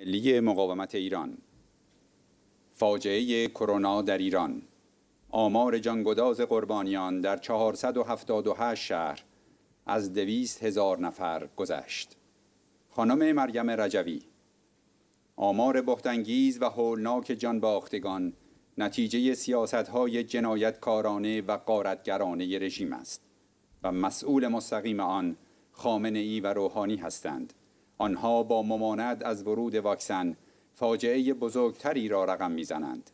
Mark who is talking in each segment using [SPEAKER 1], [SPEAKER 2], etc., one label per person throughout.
[SPEAKER 1] ملی مقاومت ایران فاجعه کرونا در ایران آمار جانگداز قربانیان در 478 شهر از دویست هزار نفر گذشت خانم مریم رجوی آمار بختانگیز و هولناک جانباختگان نتیجه سیاستهای جنایتکارانه و قارتگرانه رژیم است و مسئول مستقیم آن خامنه ای و روحانی هستند آنها با ممانعت از ورود واکسن فاجعه بزرگتری را رقم میزنند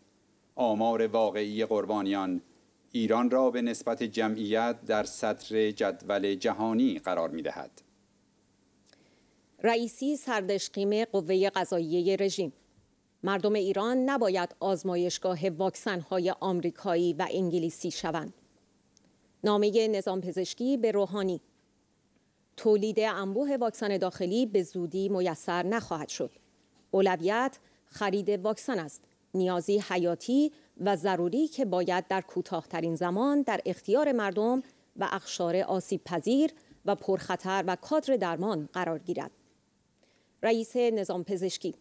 [SPEAKER 1] آمار واقعی قربانیان ایران را به نسبت جمعیت در سطر جدول جهانی قرار می دهد.
[SPEAKER 2] رئیسی سردشقیم قوه قضایی رژیم مردم ایران نباید آزمایشگاه های آمریکایی و انگلیسی شوند. نامه نظام پزشکی به روحانی تولید انبوه واکسن داخلی به زودی میسر نخواهد شد. اولویت خرید واکسن است. نیازی حیاتی و ضروری که باید در کوتاهترین زمان در اختیار مردم و اخشار آسیب پذیر و پرخطر و کادر درمان قرار گیرد. رئیس نظام پزشکی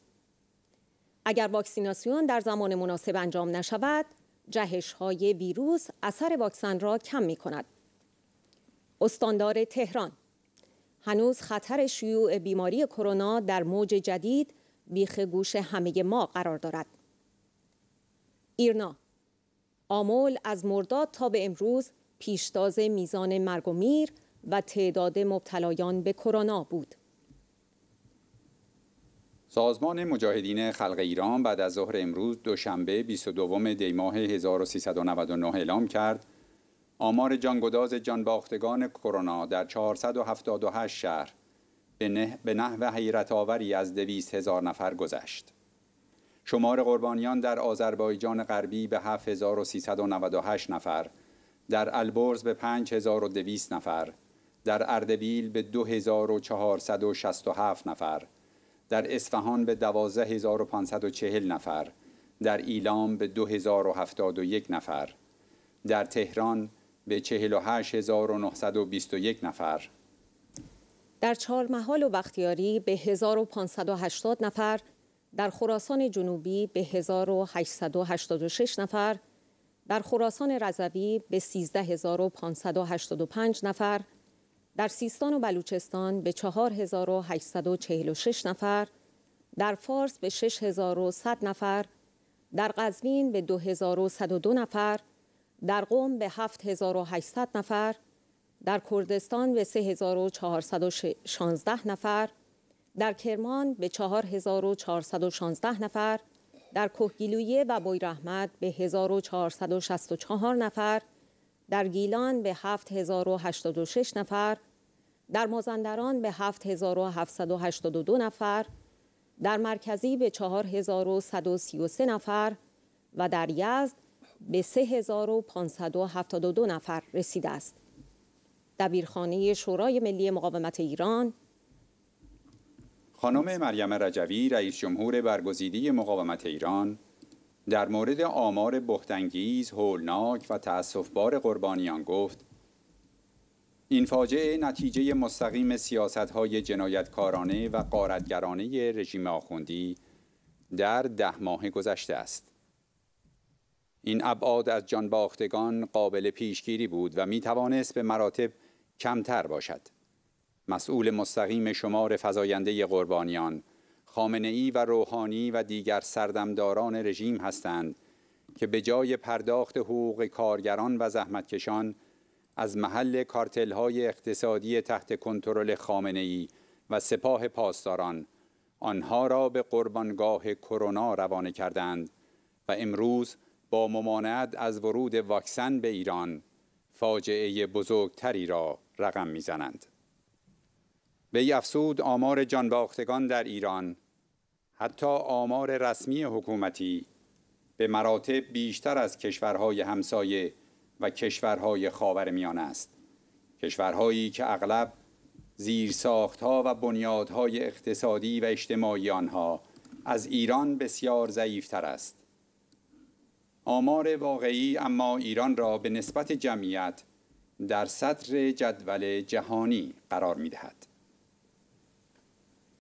[SPEAKER 2] اگر واکسیناسیون در زمان مناسب انجام نشود، جهش های ویروس اثر واکسن را کم می کند. استاندار تهران هنوز خطر شیوع بیماری کرونا در موج جدید بیخ گوش همه ما قرار دارد. ایرنا آمول از مرداد تا به امروز پیشتاز میزان مرگ و میر و تعداد مبتلایان به کرونا بود.
[SPEAKER 1] سازمان مجاهدین خلق ایران بعد از ظهر امروز دوشنبه 22 دی ماه 1399 اعلام کرد آمار جانگداز جانباختگان کرونا در 478 شهر به نه نحو حیرت آوری از دویست هزار نفر گذشت. شمار قربانیان در آذربایجان غربی به 7398 نفر، در البرز به 5200 نفر، در اردبیل به 2467 نفر، در اصفهان به 12540 نفر، در ایلام به 2071 نفر، در تهران به 48921 نفر
[SPEAKER 2] در چهار محال و بختیاری به 1580 نفر در خراسان جنوبی به 1886 نفر در خراسان رضوی به 13585 نفر در سیستان و بلوچستان به 4846 نفر در فارس به 6100 نفر در قزوین به 2102 نفر در قوم به 7800 نفر، در کردستان به 3416 نفر، در کرمان به 4416 نفر، در کوهگیلویه و بویرحمت به 1464 نفر، در گیلان به 7086 نفر، در مازندران به 7782 نفر، در مرکزی به 4133 نفر و در یزد به 3572 نفر رسیده است. دبیرخانه شورای ملی مقاومت ایران
[SPEAKER 1] خانم مریم رجوی رئیس جمهور برگزیده مقاومت ایران در مورد آمار بهتانگیز، هولناک و بار قربانیان گفت این فاجعه نتیجه مستقیم سیاست های جنایتکارانه و قارتگرانه رژیم آخوندی در ده ماه گذشته است. این ابعاد از باختگان قابل پیشگیری بود و می توانست به مراتب کمتر باشد مسئول مستقیم شمار فزاینده قربانیان خامنه ای و روحانی و دیگر سردمداران رژیم هستند که به جای پرداخت حقوق کارگران و زحمتکشان از محل کارتل های اقتصادی تحت کنترل خامنه ای و سپاه پاسداران آنها را به قربانگاه کرونا روانه کردند و امروز با ممانعت از ورود واکسن به ایران فاجعه بزرگتری را رقم میزنند. به افسود آمار جانباختگان در ایران حتی آمار رسمی حکومتی به مراتب بیشتر از کشورهای همسایه و کشورهای خاورمیانه است کشورهایی که اغلب زیرساختها و بنیادهای اقتصادی و اجتماعی آنها از ایران بسیار ضعیفتر است آمار واقعی اما ایران را به نسبت جمعیت در سطر جدول جهانی قرار می دهد.